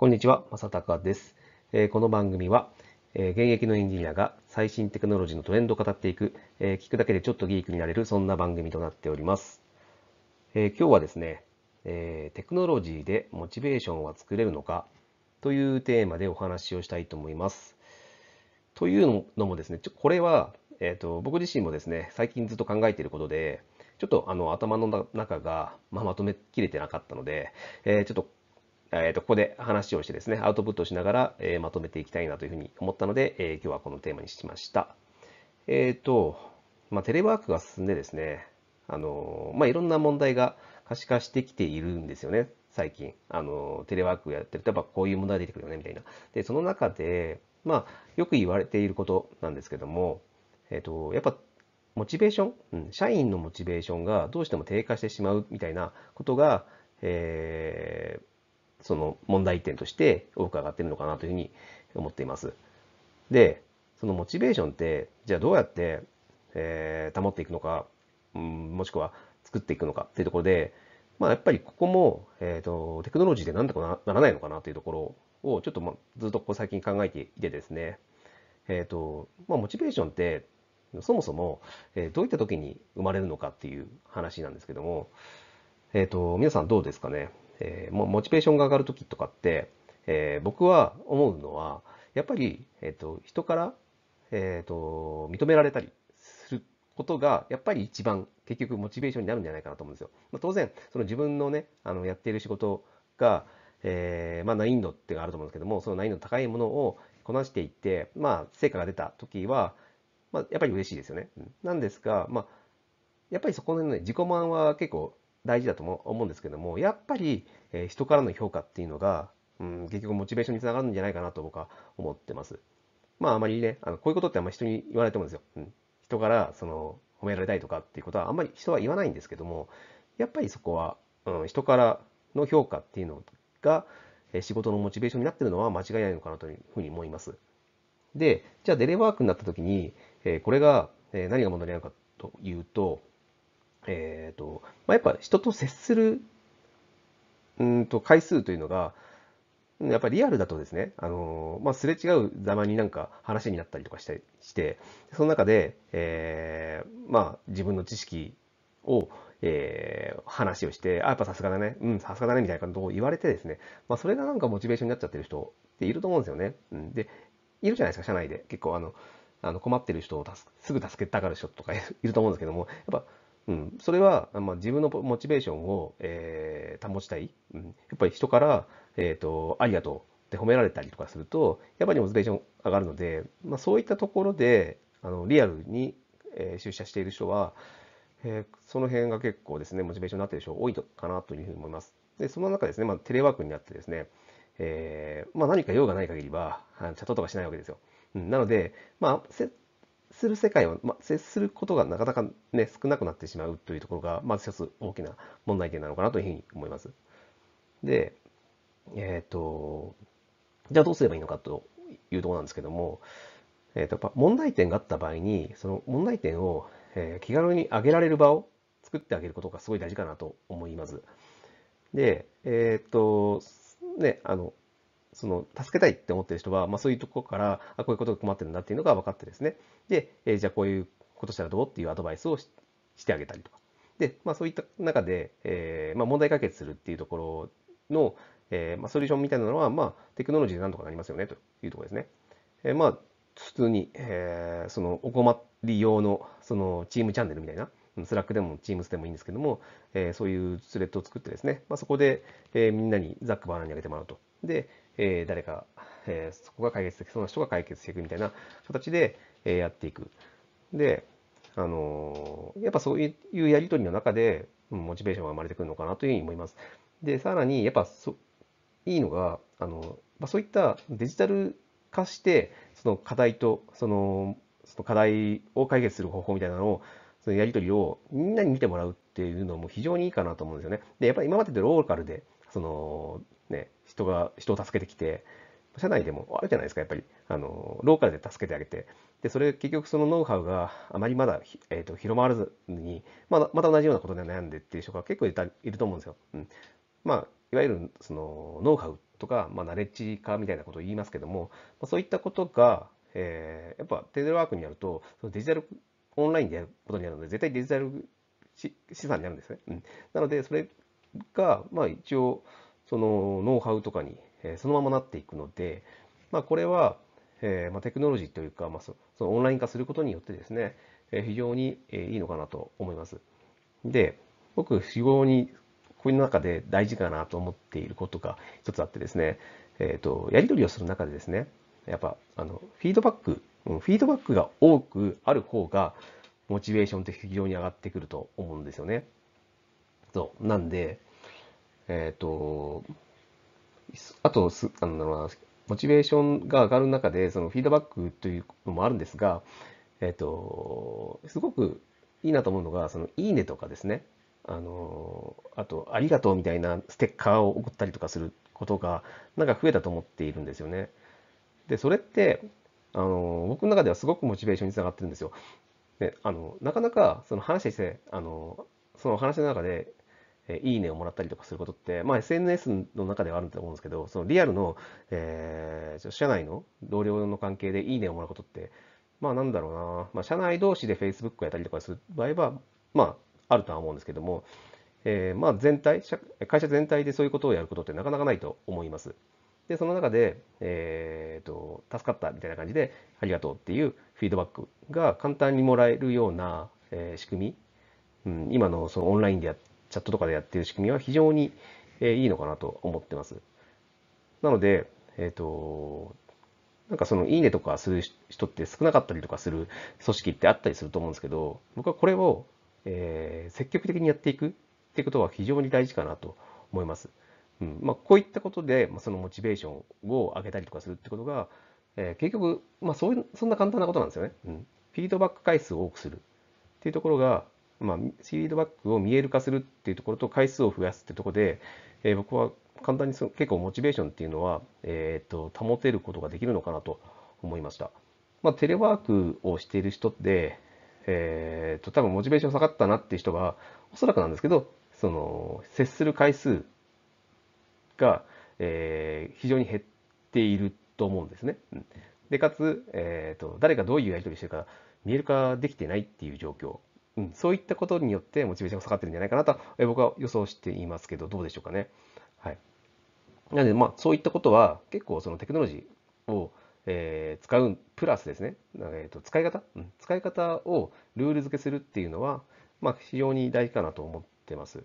こんにちは、正隆です、えこの番組は、え現役のエンジニアが最新テクノロジーのトレンドを語っていく、え聞くだけでちょっとギークになれる、そんな番組となっております。え今日はですね、えテクノロジーでモチベーションは作れるのかというテーマでお話をしたいと思います。というのもですね、ちょこれは、えーと、僕自身もですね、最近ずっと考えていることで、ちょっとあの頭の中が、ままとめきれてなかったので、えー、ちょっとえー、とここで話をしてですね、アウトプットしながら、えまとめていきたいなというふうに思ったので、え今日はこのテーマにしました。えっ、と、まあ、テレワークが進んでですね、あのまあ、いろんな問題が可視化してきているんですよね、最近。あのテレワークやってると、やっぱこういう問題出てくるよね、みたいな。で、その中で、まあ、よく言われていることなんですけども、えっ、と、やっぱ、モチベーション、うん、社員のモチベーションがどうしても低下してしまうみたいなことが、えー、その問題点として多く上がってるのかなというふうに思っています。で、そのモチベーションって、じゃあどうやって、えー、保っていくのか、うん、もしくは作っていくのかっていうところで、まあ、やっぱりここも、えーと、テクノロジーでなんとかならないのかなというところをちょっと、ま、ずっとここ最近考えていてですね、えーとまあ、モチベーションってそもそも、えー、どういった時に生まれるのかっていう話なんですけども、えーと皆さんどうですかねえー、モチベーションが上がる時とかって、えー、僕は思うのは、やっぱり、えっ、ー、と、人から、えっ、ー、と、認められたりすることが、やっぱり一番結局モチベーションになるんじゃないかなと思うんですよ。まあ、当然、その自分のね、あの、やっている仕事が、えー、まあ難易度ってのがあると思うんですけども、その難易度の高いものをこなしていって、まあ成果が出た時は、まあやっぱり嬉しいですよね。うん、なんですが、まあ、やっぱりそこのね、自己満は結構大事だと思うんですけども、やっぱり、え人からの評価っていうのが、うん、結局モチベーションにつながるんじゃないかなと僕は思ってます。まああまりね、あのこういうことってあんまり人に言わないと思うんですよ。うん、人からその褒められたいとかっていうことはあんまり人は言わないんですけども、やっぱりそこは、うん、人からの評価っていうのが、え仕事のモチベーションになってるのは間違いないのかなというふうに思います。で、じゃあデレワークになった時に、えこれが、え何が問題なのかというと、えー、と、まあ、やっぱ人と接する、うんと回数というのが、やっぱりリアルだとですね、あのー、まあ、すれ違うざまになんか話になったりとかしてして、その中で、えー、まあ、自分の知識を、えー、話をして、あ、やっぱさすがだね、うん、さすがだね、みたいなことを言われてですね、まあ、それがなんかモチベーションになっちゃってる人っていると思うんですよね。うん、で、いるじゃないですか、社内で。結構、あの、あの困ってる人をすぐ助けたがる人とかいると思うんですけども、やっぱうん、それは、まあ、自分のモチベーションを、えー、保ちたい、うん、やっぱり人から、えーと「ありがとう」って褒められたりとかするとやっぱりモチベーション上がるので、まあ、そういったところであのリアルに、えー、出社している人は、えー、その辺が結構ですねモチベーションになっている人多いかなというふうに思います。でその中ですね、まあ、テレワークになってですね、えーまあ、何か用がない限りはチャットとかしないわけですよ。うん、なので、まあ、する世界を、まあ、接することがなかなか、ね、少なくなってしまうというところが、まず一つ大きな問題点なのかなというふうに思います。で、えっ、ー、と、じゃあどうすればいいのかというところなんですけども、えーと、やっぱ問題点があった場合に、その問題点を、えー、気軽に上げられる場を作ってあげることがすごい大事かなと思います。で、えっ、ー、と、ね、あの、その助けたいって思ってる人は、まあ、そういうところからあこういうことが困ってるんだっていうのが分かってですねで、えー、じゃあこういうことしたらどうっていうアドバイスをしてあげたりとかで、まあ、そういった中で、えーまあ、問題解決するっていうところの、えーまあ、ソリューションみたいなのは、まあ、テクノロジーでなんとかなりますよねというところですね。えー、まあ普通に、えー、そのお困り用のそのチームチャンネルみたいな、スラックでも Teams でもいいんですけども、えー、そういうスレッドを作ってですね、まあ、そこで、えー、みんなにざっくばらにあげてもらうと。で、え誰か、えそこが解決できそうな人が解決していくみたいな形で、えやっていく。で、あのやっぱそういうやり取りの中で、モチベーションが生まれてくるのかなというふうに思います。で、さらに、やっぱそ、いいのが、あの、まあ、そういったデジタル化して、その課題と、その、その課題を解決する方法みたいなのを、そのやり取りをみんなに見てもらうっていうのも非常にいいかなと思うんですよね。で、やっぱり今まででローカルでその、ね、人が、人を助けてきて、社内でもあるじゃないですか、やっぱり。あの、ローカルで助けてあげて。で、それ、結局そのノウハウがあまりまだ、えーと、広まらずに、ままた同じようなことで悩んでっていう人が結構いたいると思うんですよ。うん。まあ、いわゆる、その、ノウハウとか、まあ、ナレッジ化みたいなことを言いますけども、まあ、そういったことが、えー、やっぱテレワークにやると、そのデジタル、オンラインでやることになるので、絶対デジタル資産になるんですね。うん。なので、それが、まあ、一応そのノウハウとかに、えそのままなっていくので、まあ、これは、えまテクノロジーというか、まあ、そのオンライン化することによってですね、え非常に、えいいのかなと思います。で僕非常にこの中で大事かなと思っていることが一つあってですね、えーと、とやり取りをする中でですねやっぱあのフィードバック、うん、フィードバックが多くある方がモチベーションって非常に上がってくると思うんですよね。度なんで、えっ、ー、と、あとす、なんだろうな、モチベーションが上がる中で、そのフィードバックというのもあるんですが、えっ、ー、と、すごくいいなと思うのが、その、いいねとかですね、あの、あと、ありがとうみたいなステッカーを送ったりとかすることが、なんか増えたと思っているんですよね。で、それって、あの、僕の中ではすごくモチベーションにつながってるんですよ。で、あの、なかなか、その話して、あの、その話の中で、えいいねをもらったりとかすることって、まあ、SNS の中ではあると思うんですけど、そのリアルの、えー、社内の同僚の関係でいいねをもらうことって、まあなんだろうな、まあ、社内同士で Facebook やったりとかする場合は、まあ、あるとは思うんですけども、えー、まあ全体社、会社全体でそういうことをやることってなかなかないと思います。で、その中で、えーと、と助かったみたいな感じで、ありがとうっていうフィードバックが簡単にもらえるような、えー、仕組み、うん、今のそのオンラインでやってチャットとかでやってる仕組みは非常に、えいいのかなと思ってます。なので、えっ、ー、と、なんかその、いいねとかする人って少なかったりとかする組織ってあったりすると思うんですけど、僕はこれを、えー、積極的にやっていくってことは非常に大事かなと思います。うんまあ、こういったことで、まあ、そのモチベーションを上げたりとかするってことが、えー、結局、まあ、そういうそんな簡単なことなんですよね、うん。フィードバック回数を多くするっていうところが、まあ、フィードバックを見える化するっていうところと回数を増やすってとこで、えー、僕は簡単にそ結構モチベーションっていうのは、えーと、と保てることができるのかなと思いました。まあ、テレワークをしている人って、えーと、と多分モチベーション下がったなっていう人がおそらくなんですけどその接する回数が、えー、非常に減っていると思うんですね。でかつ、えーと、と誰がどういうやり取りしてるか見える化できてないっていう状況うん、そういったことによってモチベーションが下がってるんじゃないかなと、え僕は予想していますけど、どうでしょうかね。はい。なので、まあ、そういったことは結構そのテクノロジーを、えー、使うプラスですね、えーと、と使い方、うん、使い方をルール付けするっていうのは、まあ、非常に大事かなと思ってます。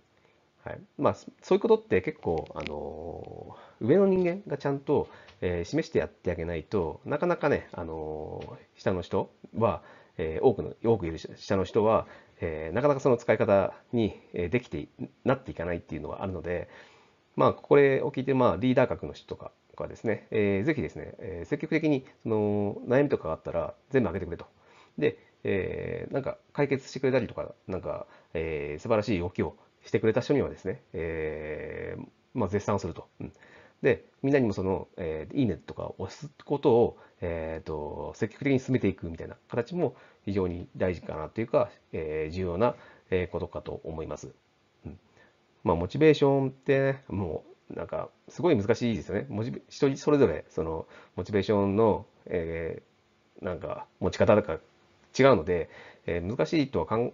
はいまあ、そういうことって結構、あのー、上の人間がちゃんと、えー、示してやってあげないとなかなかね、あのー、下の人はえー、多くの多くいる下の人は、えー、なかなかその使い方にできてなっていかないっていうのがあるので、まあ、これを聞いて、まあ、リーダー格の人とかはですね、えー、ぜひですね、えー、積極的にその悩みとかがあったら全部あげてくれと。で、えー、なんか解決してくれたりとか、なんか、えー、素晴らしい動きをしてくれた人にはですね、えーまあ、絶賛すると。うんで、みんなにもその、えー、いいねとかを押すことを、えーと、積極的に進めていくみたいな形も非常に大事かなというか、えー、重要なことかと思います。うん、まあ、モチベーションって、ね、もうなんかすごい難しいですよね。モチベ人それぞれそのモチベーションの、えー、なんか持ち方とか違うので、えー、難しいとは考え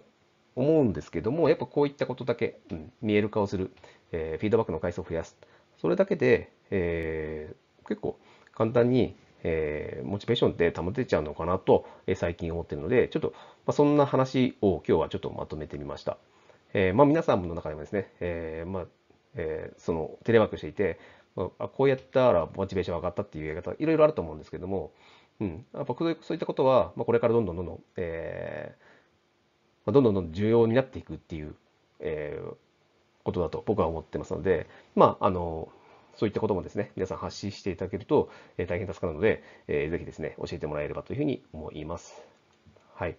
思うんですけども、やっぱこういったことだけ、うん、見える化をする、えー、フィードバックの回数を増やす。それだけで、えー、結構簡単に、えー、モチベーションって保てちゃうのかなと、え最近思ってるので、ちょっと、まあ、そんな話を今日はちょっとまとめてみました。えまあ、皆さんの中でもですね、えまあ、えそのテレワークしていて、まあ、こうやったらモチベーション上がったっていうやり方、いろいろあると思うんですけども、うん、やっぱそういったことは、まあ、これからどんどんどんどん、えー、どんどんどん重要になっていくっていう、えー、ことだと僕は思ってますので、まあ、あの、そういったこともですね、皆さん発信していただけると、え大変助かるので、えぜひですね、教えてもらえればというふうに思います。はい。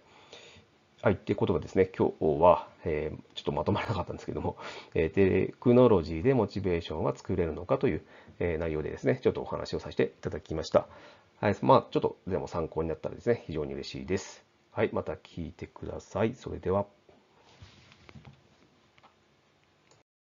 はい、ってことがですね、今日は、えちょっとまとまらなかったんですけども、えテクノロジーでモチベーションは作れるのかという、え内容でですね、ちょっとお話をさせていただきました。はい、まあ、ちょっとでも参考になったらですね、非常に嬉しいです。はい、また聞いてください。それでは。